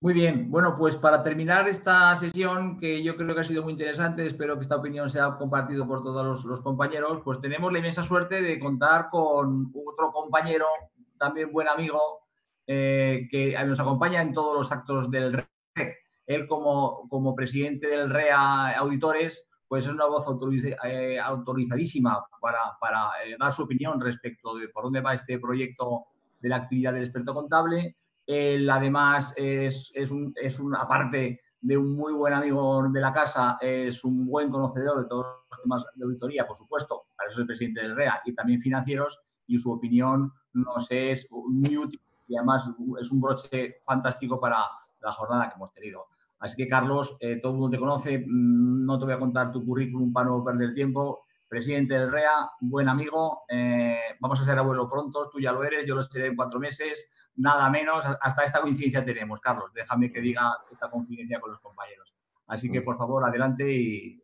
Muy bien, bueno, pues para terminar esta sesión, que yo creo que ha sido muy interesante, espero que esta opinión sea compartida por todos los, compañeros, pues tenemos la inmensa suerte de contar con otro compañero, también buen amigo, eh, que nos acompaña en todos los actos del REC. Él como, como presidente del REA Auditores, pues es una voz autoriz eh, autorizadísima para, para eh, dar su opinión respecto de por dónde va este proyecto de la actividad del experto contable él además es, un, es una parte de un muy buen amigo de la casa, es un buen conocedor de todos los temas de auditoría, por supuesto, para eso es el presidente del REA y también financieros, y su opinión nos es muy útil y además es un broche fantástico para la jornada que hemos tenido. Así que, Carlos, eh, todo el mundo te conoce, mm, no te voy a contar tu currículum para no perder tiempo, presidente del REA, buen amigo. Eh, vamos a ser abuelo pronto, tú ya lo eres, yo lo seré en cuatro meses, nada menos. Hasta esta coincidencia tenemos, Carlos. Déjame que diga esta coincidencia con los compañeros. Así que, mm. por favor, adelante y.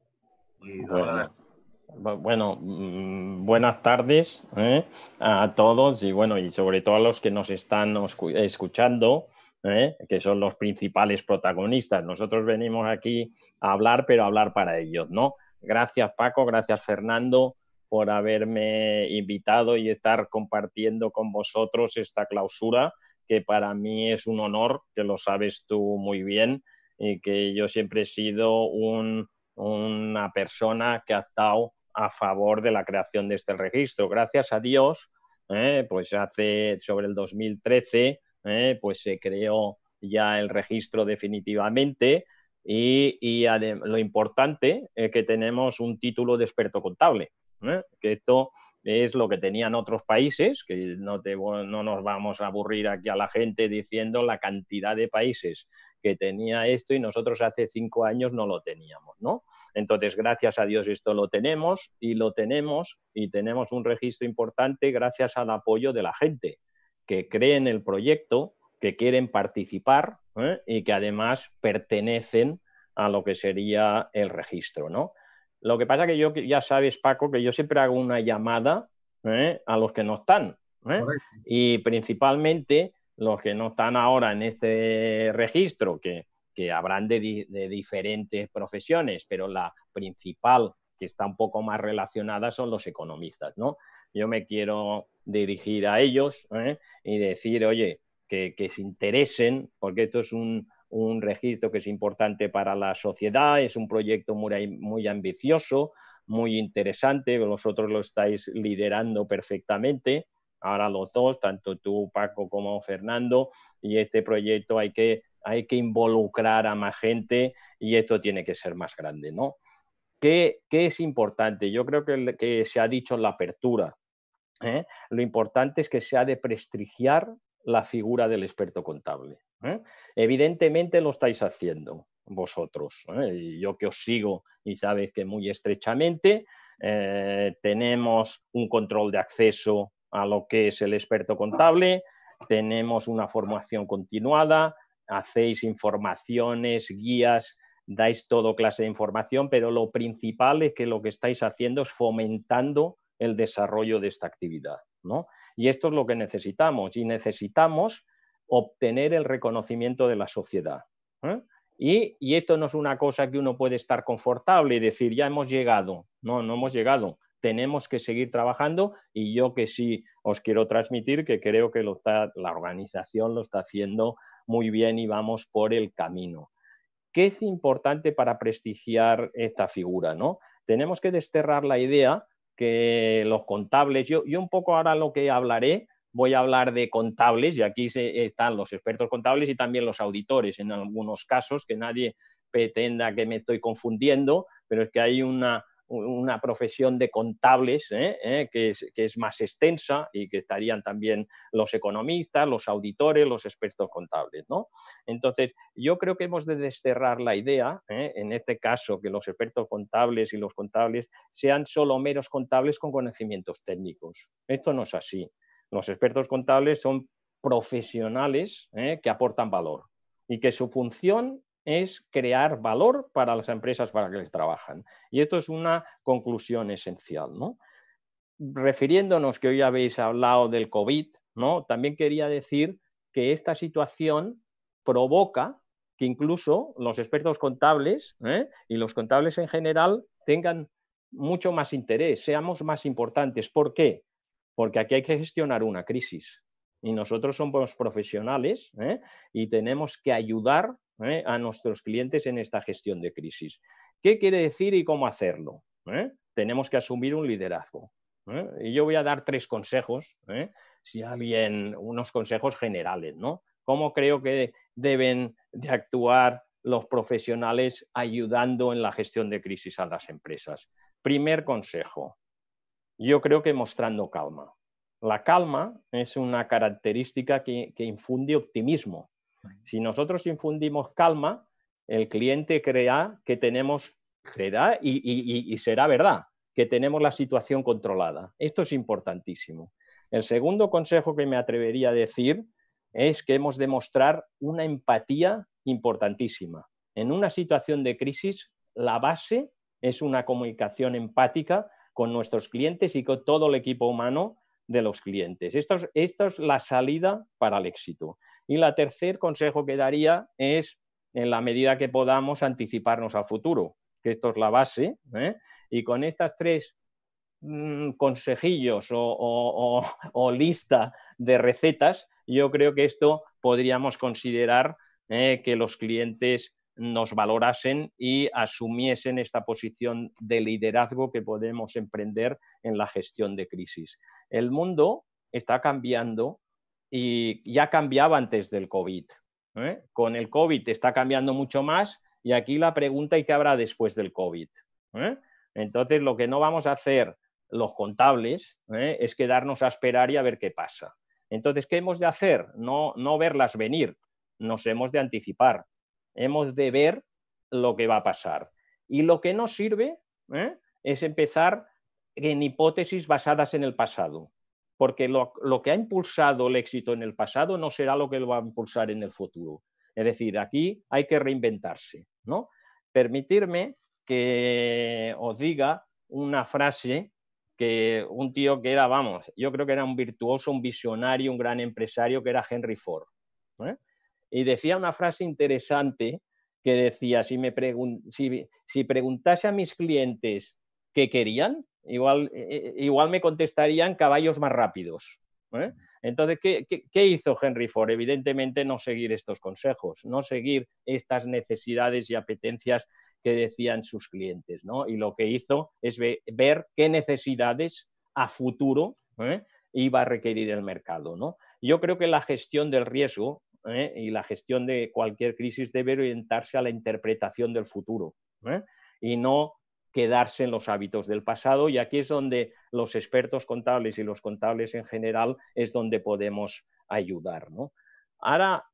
bueno, mm, buenas tardes eh, a todos y bueno, y sobre todo a los que nos están escuchando. Eh, que son los principales protagonistas. Nosotros venimos aquí a hablar, pero a hablar para ellos, ¿no? Gracias Paco, gracias Fernando por haberme invitado y estar compartiendo con vosotros esta clausura, que para mí es un honor, que lo sabes tú muy bien, y que yo siempre he sido una persona que ha estado a favor de la creación de este registro. Gracias a Dios, ¿eh? pues hace sobre el 2013, ¿eh? pues se creó ya el registro definitivamente y, lo importante es que tenemos un título de experto contable, ¿eh? que esto es lo que tenían otros países, que no, no nos vamos a aburrir aquí a la gente diciendo la cantidad de países que tenía esto y nosotros hace cinco años no lo teníamos, ¿no? Entonces, gracias a Dios esto lo tenemos y lo tenemos y tenemos un registro importante gracias al apoyo de la gente que cree en el proyecto, que quieren participar, ¿eh? y que además pertenecen a lo que sería el registro. ¿no? Lo que pasa que yo, ya sabes, Paco, que yo siempre hago una llamada ¿eh? a los que no están. ¿eh? Y principalmente los que no están ahora en este registro, que, que habrán de, diferentes profesiones, pero la principal que está un poco más relacionada son los economistas, ¿no? Yo me quiero dirigir a ellos y decir, oye, que, se interesen, porque esto es un, un, registro que es importante para la sociedad, es un proyecto muy, muy ambicioso, muy interesante, vosotros lo estáis liderando perfectamente. Ahora los dos, tanto tú, Paco, como Fernando, y este proyecto hay que, hay que involucrar a más gente y esto tiene que ser más grande, ¿no? ¿Qué, es importante? Yo creo que, que se ha dicho en la apertura. ¿eh? Lo importante es que se ha de prestigiar la figura del experto contable. ¿eh? Evidentemente lo estáis haciendo vosotros. ¿eh? yo que os sigo y sabéis que muy estrechamente eh, tenemos un control de acceso a lo que es el experto contable, tenemos una formación continuada, hacéis informaciones, guías, dais todo clase de información, pero lo principal es que lo que estáis haciendo es fomentando el desarrollo de esta actividad. ¿no? Y esto es lo que necesitamos y necesitamos obtener el reconocimiento de la sociedad. ¿eh? Y, esto no es una cosa que uno puede estar confortable y decir, ya hemos llegado. No, no hemos llegado. Tenemos que seguir trabajando y yo que sí os quiero transmitir que creo que está, la organización lo está haciendo muy bien y vamos por el camino. ¿Qué es importante para prestigiar esta figura? ¿no? Tenemos que desterrar la idea que los contables. Yo, un poco ahora lo que hablaré, voy a hablar de contables y aquí están los expertos contables y también los auditores en algunos casos, que nadie pretenda que me estoy confundiendo, pero es que hay una una profesión de contables ¿eh? ¿Eh? Que, es, más extensa y que estarían también los economistas, los auditores, los expertos contables. ¿no? Entonces, yo creo que hemos de desterrar la idea, ¿eh? en este caso, que los expertos contables y los contables sean solo meros contables con conocimientos técnicos. Esto no es así. Los expertos contables son profesionales que aportan valor y que su función es crear valor para las empresas para que les trabajan. Y esto es una conclusión esencial. ¿no? Refiriéndonos que hoy habéis hablado del COVID, ¿no? también quería decir que esta situación provoca que incluso los expertos contables ¿eh? y los contables en general tengan mucho más interés, seamos más importantes. ¿Por qué? Porque aquí hay que gestionar una crisis y nosotros somos profesionales ¿eh? y tenemos que ayudar ¿eh? a nuestros clientes en esta gestión de crisis. ¿Qué quiere decir y cómo hacerlo? ¿Eh? Tenemos que asumir un liderazgo. ¿eh? Y yo voy a dar tres consejos, si alguien unos consejos generales, ¿no? ¿Cómo creo que deben de actuar los profesionales ayudando en la gestión de crisis a las empresas? Primer consejo, yo creo que mostrando calma. La calma es una característica que, infunde optimismo si nosotros infundimos calma, el cliente crea que tenemos, creerá y, será verdad, que tenemos la situación controlada. Esto es importantísimo. El segundo consejo que me atrevería a decir es que hemos de mostrar una empatía importantísima. En una situación de crisis, la base es una comunicación empática con nuestros clientes y con todo el equipo humano de los clientes. Esto es, la salida para el éxito. Y la tercer consejo que daría es, en la medida que podamos, anticiparnos al futuro, que esto es la base. ¿eh? Y con estas tres mm, consejillos o, lista de recetas, yo creo que esto podríamos considerar ¿eh? que los clientes nos valorasen y asumiesen esta posición de liderazgo que podemos emprender en la gestión de crisis. El mundo está cambiando y ya cambiaba antes del COVID. ¿eh? Con el COVID está cambiando mucho más y aquí la pregunta es qué habrá después del COVID? ¿Eh? Entonces, lo que no vamos a hacer los contables ¿eh? es quedarnos a esperar y a ver qué pasa. Entonces, ¿qué hemos de hacer? No, no verlas venir, nos hemos de anticipar Hemos de ver lo que va a pasar. Y lo que no sirve ¿eh? es empezar en hipótesis basadas en el pasado, porque lo, que ha impulsado el éxito en el pasado no será lo que lo va a impulsar en el futuro. Es decir, aquí hay que reinventarse. ¿no? Permitirme que os diga una frase que un tío que era, vamos, yo creo que era un virtuoso, un visionario, un gran empresario, que era Henry Ford. ¿eh? y decía una frase interesante que decía, si, me si, preguntase a mis clientes qué querían, igual, eh, eh, igual me contestarían caballos más rápidos. ¿eh? Entonces, ¿qué, hizo Henry Ford? Evidentemente no seguir estos consejos, no seguir estas necesidades y apetencias que decían sus clientes. ¿no? Y lo que hizo es ver qué necesidades a futuro iba a requerir el mercado. ¿no? Yo creo que la gestión del riesgo ¿eh? y la gestión de cualquier crisis debe orientarse a la interpretación del futuro ¿eh? y no quedarse en los hábitos del pasado. Y aquí es donde los expertos contables y los contables en general es donde podemos ayudar. Ahora,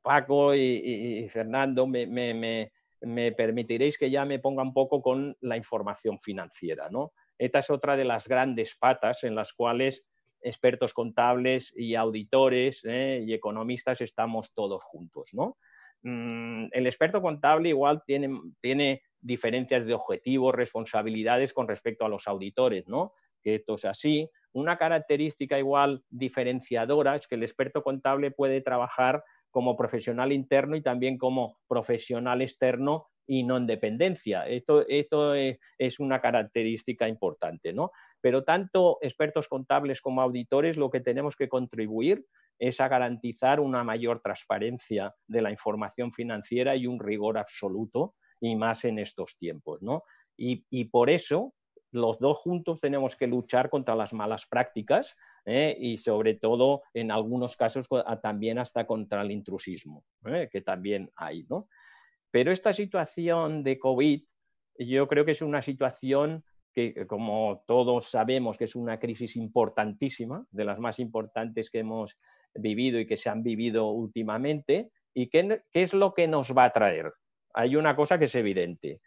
Paco y, Fernando, me, permitiréis que ya me ponga un poco con la información financiera. ¿no? Esta es otra de las grandes patas en las cuales expertos contables y auditores ¿eh? y economistas estamos todos juntos, ¿no? Mm, el experto contable igual tiene, tiene diferencias de objetivos, responsabilidades con respecto a los auditores, ¿no? Que esto es así. Una característica igual diferenciadora es que el experto contable puede trabajar como profesional interno y también como profesional externo y no en dependencia. Esto, esto es, una característica importante, ¿no? Pero tanto expertos contables como auditores lo que tenemos que contribuir es a garantizar una mayor transparencia de la información financiera y un rigor absoluto, y más en estos tiempos, ¿no? Y, y por eso los dos juntos tenemos que luchar contra las malas prácticas ¿eh? y sobre todo en algunos casos también hasta contra el intrusismo, ¿eh? que también hay, ¿no? Pero esta situación de COVID, yo creo que es una situación que, eh, como todos sabemos, que es una crisis importantísima, de las más importantes que hemos vivido y que se han vivido últimamente. ¿Y qué, qué es lo que nos va a traer? Hay una cosa que es evidente.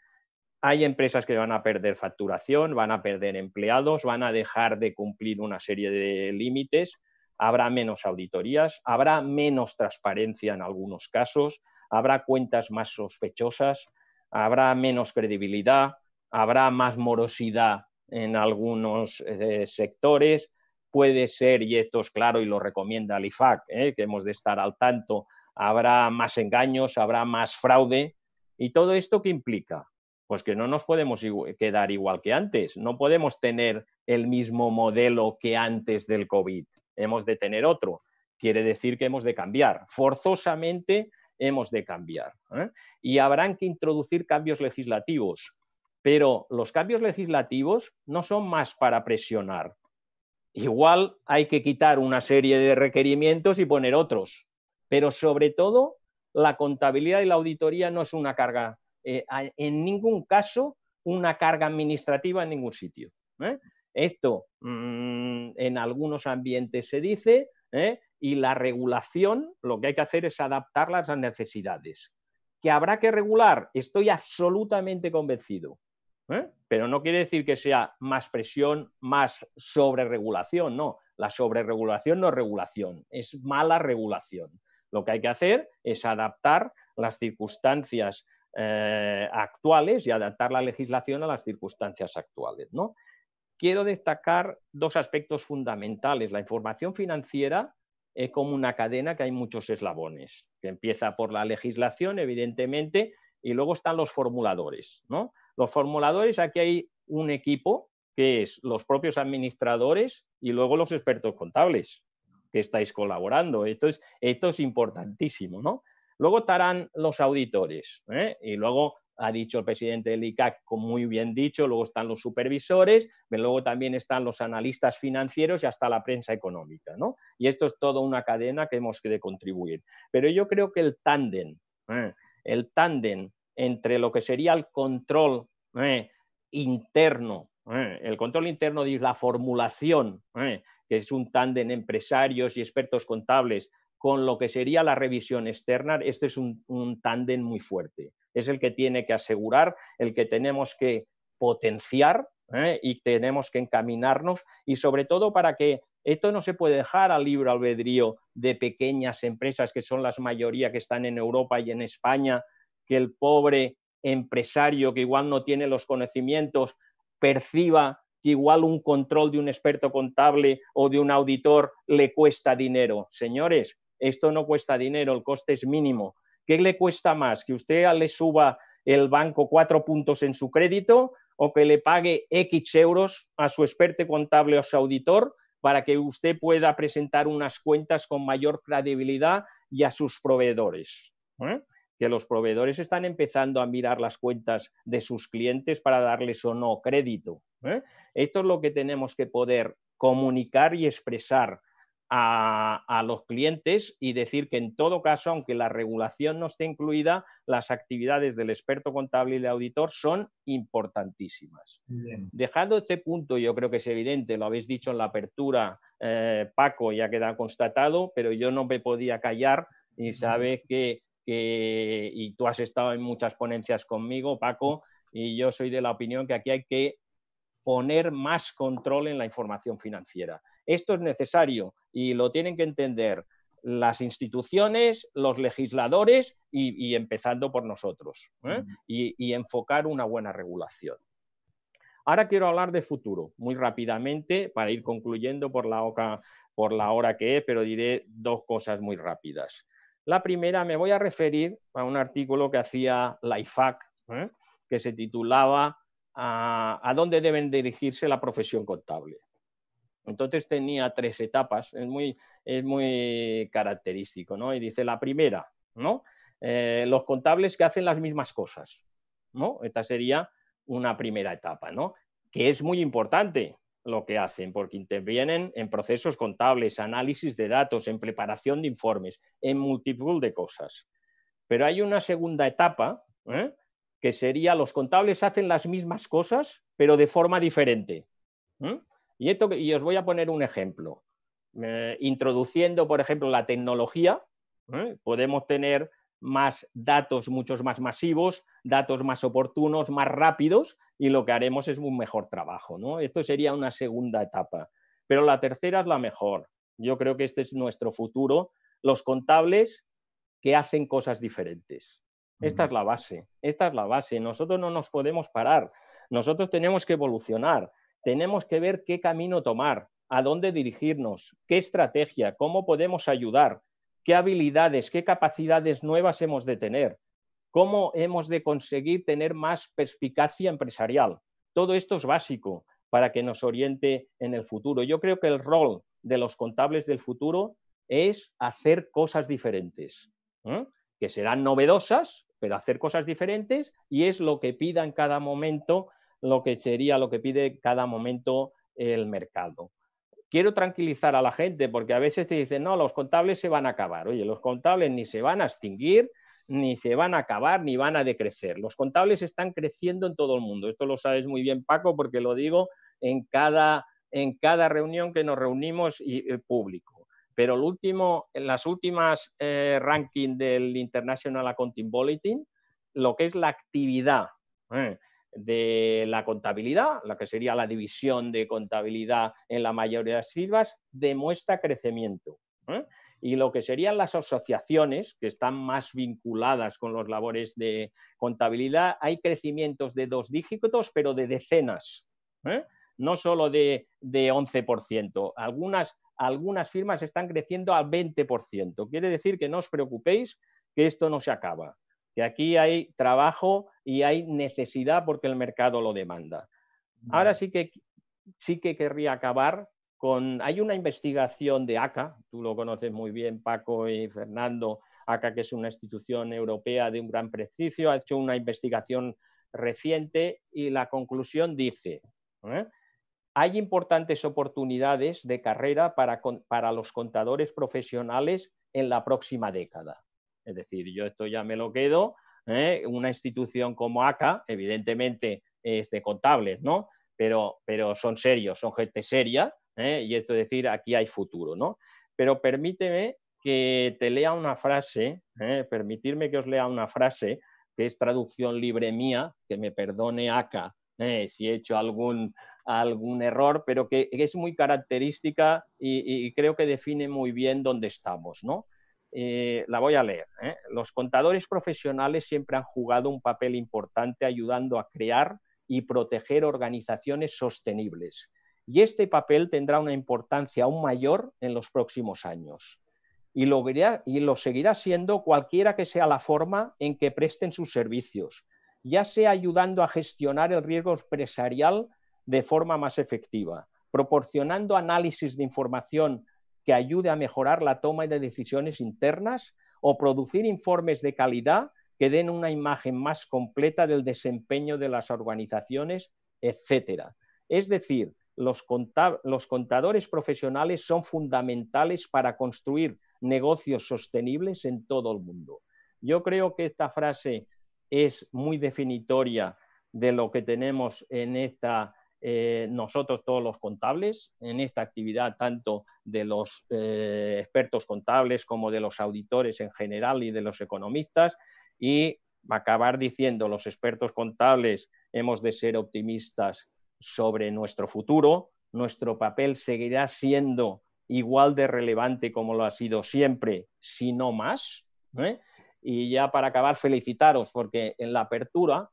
Hay empresas que van a perder facturación, van a perder empleados, van a dejar de cumplir una serie de límites, habrá menos auditorías, habrá menos transparencia en algunos casos, habrá cuentas más sospechosas, habrá menos credibilidad, habrá más morosidad en algunos eh, sectores, puede ser, y esto es claro y lo recomienda el IFAC, eh, que hemos de estar al tanto, habrá más engaños, habrá más fraude, y todo esto ¿qué implica, pues que no nos podemos quedar igual que antes, no podemos tener el mismo modelo que antes del COVID, hemos de tener otro. Quiere decir que hemos de cambiar. Forzosamente hemos de cambiar. ¿eh? Y habrán que introducir cambios legislativos, pero los cambios legislativos no son más para presionar. Igual hay que quitar una serie de requerimientos y poner otros, pero sobre todo la contabilidad y la auditoría no es una carga, eh, en ningún caso, una carga administrativa en ningún sitio. ¿eh? Esto mm, en algunos ambientes se dice, ¿eh? y la regulación lo que hay que hacer es adaptarla a las necesidades. Que habrá que regular, estoy absolutamente convencido. ¿eh? Pero no quiere decir que sea más presión, más sobreregulación, no. La sobreregulación no es regulación, es mala regulación. Lo que hay que hacer es adaptar las circunstancias eh, actuales y adaptar la legislación a las circunstancias actuales. ¿no? Quiero destacar dos aspectos fundamentales. La información financiera es como una cadena que hay muchos eslabones, que empieza por la legislación, evidentemente, y luego están los formuladores. ¿no? Los formuladores, aquí hay un equipo que es los propios administradores y luego los expertos contables que estáis colaborando. Esto es, esto es importantísimo, ¿no? Luego estarán los auditores ¿eh? y luego ha dicho el presidente del ICAC, como muy bien dicho, luego están los supervisores, luego también están los analistas financieros y hasta la prensa económica. ¿no? Y esto es toda una cadena que hemos que contribuir. Pero yo creo que el tándem, ¿eh? el entre lo que sería el control ¿eh? interno, ¿eh? el control interno de la formulación, que es un tándem empresarios y expertos contables, con lo que sería la revisión externa, este es un, un tándem muy fuerte es el que tiene que asegurar, el que tenemos que potenciar ¿eh? y tenemos que encaminarnos y sobre todo para que esto no se puede dejar al libre albedrío de pequeñas empresas que son las mayoría que están en Europa y en España, que el pobre empresario que igual no tiene los conocimientos perciba que igual un control de un experto contable o de un auditor le cuesta dinero. Señores, esto no cuesta dinero, el coste es mínimo. ¿Qué le cuesta más? ¿Que usted le suba el banco cuatro puntos en su crédito o que le pague X euros a su experto contable o su auditor para que usted pueda presentar unas cuentas con mayor credibilidad y a sus proveedores? ¿Eh? Que los proveedores están empezando a mirar las cuentas de sus clientes para darles o no crédito. ¿eh? Esto es lo que tenemos que poder comunicar y expresar a, los clientes y decir que en todo caso, aunque la regulación no esté incluida, las actividades del experto contable y el auditor son importantísimas. Dejando este punto, yo creo que es evidente, lo habéis dicho en la apertura, eh, Paco ya queda constatado, pero yo no me podía callar y sabes que, que, y tú has estado en muchas ponencias conmigo, Paco, y yo soy de la opinión que aquí hay que poner más control en la información financiera. Esto es necesario y lo tienen que entender las instituciones, los legisladores y, empezando por nosotros, ¿eh? y, enfocar una buena regulación. Ahora quiero hablar de futuro, muy rápidamente, para ir concluyendo por la, por la hora que es, pero diré dos cosas muy rápidas. La primera, me voy a referir a un artículo que hacía la IFAC, ¿eh? que se titulaba a, dónde deben dirigirse la profesión contable. Entonces tenía tres etapas, es muy, es muy característico, ¿no? Y dice la primera, ¿no? Eh, los contables que hacen las mismas cosas, ¿no? Esta sería una primera etapa, ¿no? Que es muy importante lo que hacen, porque intervienen en procesos contables, análisis de datos, en preparación de informes, en multitud de cosas. Pero hay una segunda etapa, ¿eh? que sería los contables hacen las mismas cosas, pero de forma diferente. ¿eh? Y, esto, y os voy a poner un ejemplo. Eh, introduciendo, por ejemplo, la tecnología, ¿eh? podemos tener más datos, muchos más masivos, datos más oportunos, más rápidos, y lo que haremos es un mejor trabajo. Esto sería una segunda etapa. Pero la tercera es la mejor. Yo creo que este es nuestro futuro. Los contables que hacen cosas diferentes. Mm. Esta es la base, esta es la base. Nosotros no nos podemos parar, nosotros tenemos que evolucionar tenemos que ver qué camino tomar, a dónde dirigirnos, qué estrategia, cómo podemos ayudar, qué habilidades, qué capacidades nuevas hemos de tener, cómo hemos de conseguir tener más perspicacia empresarial. Todo esto es básico para que nos oriente en el futuro. Yo creo que el rol de los contables del futuro es hacer cosas diferentes, ¿eh? que serán novedosas, pero hacer cosas diferentes y es lo que pida en cada momento lo que sería lo que pide cada momento el mercado. Quiero tranquilizar a la gente porque a veces te dicen, no, los contables se van a acabar. Oye, los contables ni se van a extinguir, ni se van a acabar, ni van a decrecer. Los contables están creciendo en todo el mundo. Esto lo sabes muy bien, Paco, porque lo digo en cada, en cada reunión que nos reunimos y el eh, público. Pero el último, en las últimas eh, ranking del International Accounting Bulletin, lo que es la actividad. Eh, de la contabilidad, la que sería la división de contabilidad en la mayoría de las silvas, demuestra crecimiento. ¿eh? Y lo que serían las asociaciones, que están más vinculadas con los labores de contabilidad, hay crecimientos de dos dígitos, pero de decenas, ¿eh? no solo de, de 11%. Algunas, algunas firmas están creciendo al 20%. Quiere decir que no os preocupéis que esto no se acaba, que aquí hay trabajo y hay necesidad porque el mercado lo demanda. Ahora sí que, sí que querría acabar con... Hay una investigación de ACA, tú lo conoces muy bien, Paco y Fernando, ACA que es una institución europea de un gran prestigio, ha hecho una investigación reciente y la conclusión dice, ¿eh? hay importantes oportunidades de carrera para, para los contadores profesionales en la próxima década. Es decir, yo esto ya me lo quedo ¿eh? una institución como ACA, evidentemente es de contables, ¿no? Pero, son serios, son gente seria, ¿eh? y esto es decir, aquí hay futuro, ¿no? Pero permíteme que te lea una frase, ¿eh? permitirme que os lea una frase, que es traducción libre mía, que me perdone ACA si he hecho algún, error, pero que, es muy característica y, creo que define muy bien dónde estamos. ¿no? Eh, la voy a leer. ¿eh? Los contadores profesionales siempre han jugado un papel importante ayudando a crear y proteger organizaciones sostenibles. Y este papel tendrá una importancia aún mayor en los próximos años. Y y lo seguirá siendo cualquiera que sea la forma en que presten sus servicios, ya sea ayudando a gestionar el riesgo empresarial de forma más efectiva, proporcionando análisis de información que ayude a mejorar la toma de decisiones internas o producir informes de calidad que den una imagen más completa del desempeño de las organizaciones, etcétera. Es decir, los, los contadores profesionales son fundamentales para construir negocios sostenibles en todo el mundo. Yo creo que esta frase es muy definitoria de lo que tenemos en esta eh, nosotros todos los contables en esta actividad, tanto de los eh, expertos contables como de los auditores en general y de los economistas. Y acabar diciendo, los expertos contables hemos de ser optimistas sobre nuestro futuro, nuestro papel seguirá siendo igual de relevante como lo ha sido siempre, si no más. ¿eh? Y ya para acabar, felicitaros porque en la apertura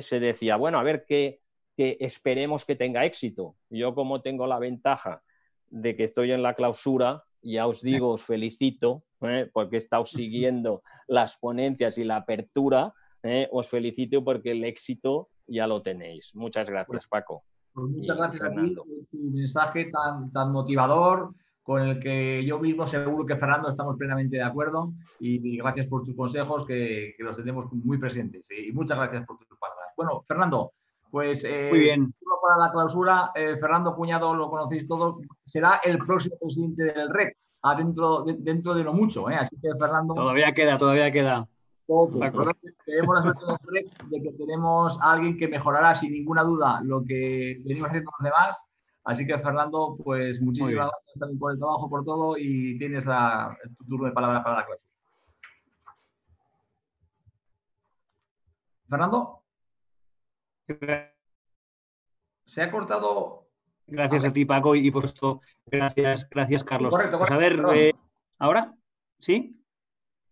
se decía, bueno, a ver qué que esperemos que tenga éxito. Yo como tengo la ventaja de que estoy en la clausura, ya os digo, os felicito, ¿eh? porque he estado siguiendo las ponencias y la apertura, ¿eh? os felicito porque el éxito ya lo tenéis. Muchas gracias, Paco. Pues muchas gracias a ti por tu mensaje tan, motivador, con el que yo mismo seguro que Fernando estamos plenamente de acuerdo y gracias por tus consejos que, que los tenemos muy presentes y muchas gracias por tus palabras. Bueno, Fernando, pues eh, para la clausura, eh, Fernando Cuñado, lo conocéis todo. será el próximo presidente del REC, dentro de, dentro de lo mucho. ¿eh? Así que, Fernando. Todavía queda, todavía queda. Tenemos la suerte de que tenemos a alguien que mejorará sin ninguna duda lo que venimos haciendo los demás. Así que, Fernando, pues muchísimas gracias también por el trabajo, por todo y tienes la, tu turno de palabra para la clausura. Fernando. Se ha cortado. Gracias a, ti, Paco, y por esto, gracias, gracias, Carlos. Correcto, pues a ver, eh, ¿ahora? ¿Sí?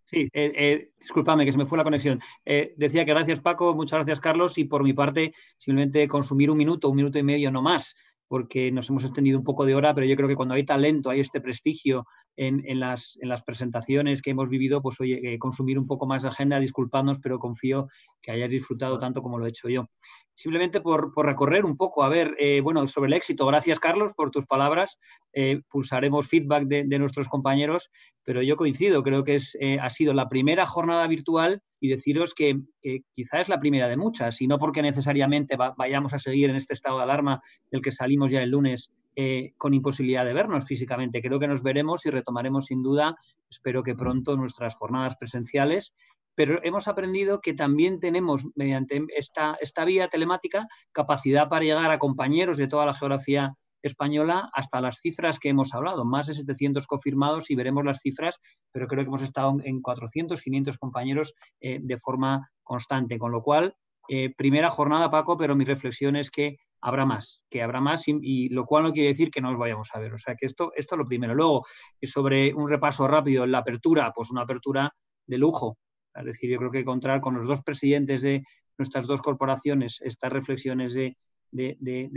Sí, eh, eh que se me fue la conexión. Eh, decía que gracias Paco, muchas gracias Carlos y por mi parte simplemente consumir un minuto, un minuto y medio no más, porque nos hemos extendido un poco de hora, pero yo creo que cuando hay talento, hay este prestigio, en, las, presentaciones que hemos vivido, pues oye, eh, consumir un poco más de agenda, disculpadnos, pero confío que hayáis disfrutado tanto como lo he hecho yo. Simplemente por, recorrer un poco, a ver, eh, bueno, sobre el éxito, gracias Carlos por tus palabras, eh, pulsaremos feedback de, nuestros compañeros, pero yo coincido, creo que es, ha sido la primera jornada virtual y deciros que, que quizá es la primera de muchas, y no porque necesariamente vayamos a seguir en este estado de alarma del que salimos ya el lunes eh, con imposibilidad de vernos físicamente. Creo que nos veremos y retomaremos sin duda, espero que pronto, nuestras jornadas presenciales. Pero hemos aprendido que también tenemos, mediante esta, esta vía telemática, capacidad para llegar a compañeros de toda la geografía española hasta las cifras que hemos hablado, más de 700 confirmados y veremos las cifras, pero creo que hemos estado en 400, 500 compañeros eh, de forma constante, con lo cual, eh, primera jornada, Paco, pero mi reflexión es que habrá más, que habrá más, y, lo cual no quiere decir que no los vayamos a ver. O sea, que esto, esto es lo primero. Luego, sobre un repaso rápido en la apertura, pues una apertura de lujo. Es decir, yo creo que encontrar con los dos presidentes de nuestras dos corporaciones estas reflexiones de,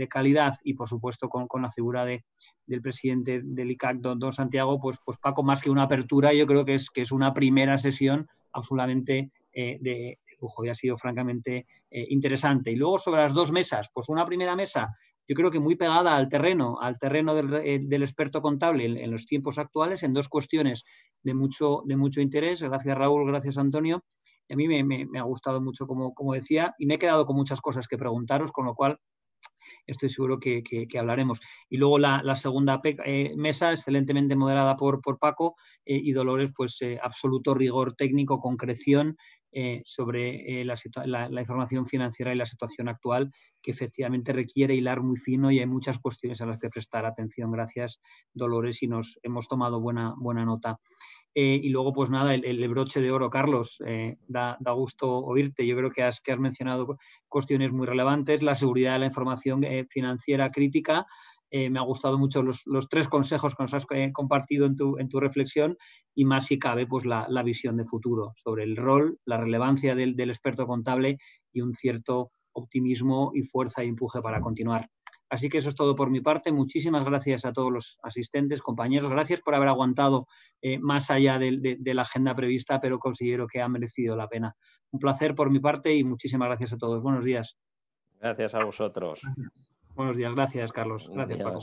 calidad y, por supuesto, con, la figura del presidente del ICAC, don, Santiago, pues, pues Paco, más que una apertura, yo creo que es, que es una primera sesión absolutamente eh, de, y ha sido francamente eh, interesante. Y luego sobre las dos mesas, pues una primera mesa, yo creo que muy pegada al terreno, al terreno del, eh, experto contable en, los tiempos actuales, en dos cuestiones de mucho, de mucho interés. Gracias Raúl, gracias Antonio. A mí me, ha gustado mucho, como, como decía, y me he quedado con muchas cosas que preguntaros, con lo cual estoy seguro que, hablaremos. Y luego la, segunda eh, mesa, excelentemente moderada por, por Paco, y Dolores, pues absoluto rigor técnico, concreción eh, sobre eh, la, información financiera y la situación actual, que efectivamente requiere hilar muy fino y hay muchas cuestiones a las que prestar atención. Gracias, Dolores, y nos hemos tomado buena, nota. Eh, y luego, pues nada, el, broche de oro, Carlos, da, gusto oírte. Yo creo que que has mencionado cuestiones muy relevantes, la seguridad de la información financiera crítica, eh, me ha gustado mucho los, tres consejos que nos has eh, compartido en tu, reflexión y más si cabe pues la, visión de futuro sobre el rol, la relevancia del, experto contable y un cierto optimismo y fuerza y empuje para continuar. Así que eso es todo por mi parte. Muchísimas gracias a todos los asistentes, compañeros. Gracias por haber aguantado eh, más allá de, la agenda prevista, pero considero que ha merecido la pena. Un placer por mi parte y muchísimas gracias a todos. Buenos días. Gracias a vosotros. Buenos días, gracias Carlos. Gracias Paco.